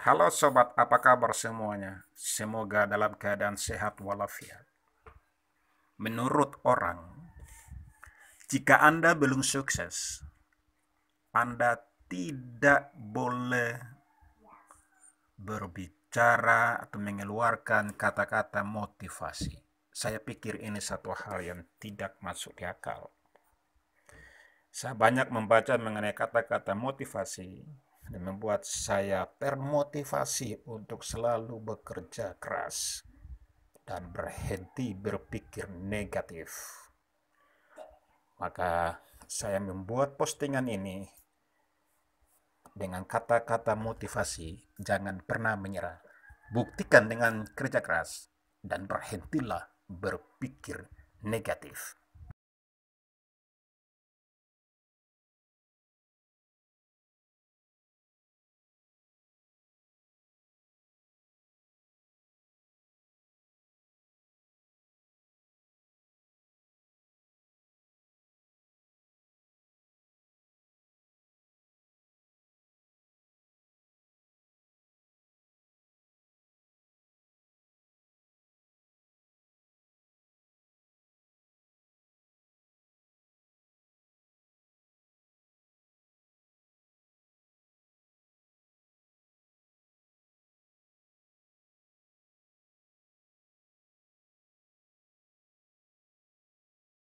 Halo sobat, apa kabar semuanya? Semoga dalam keadaan sehat walafiat. Menurut orang, jika Anda belum sukses, Anda tidak boleh berbicara atau mengeluarkan kata-kata motivasi. Saya pikir ini satu hal yang tidak masuk di akal. Saya banyak membaca mengenai kata-kata motivasi dan membuat saya termotivasi untuk selalu bekerja keras dan berhenti berpikir negatif. Maka saya membuat postingan ini dengan kata-kata motivasi, jangan pernah menyerah. Buktikan dengan kerja keras dan berhentilah berpikir negatif.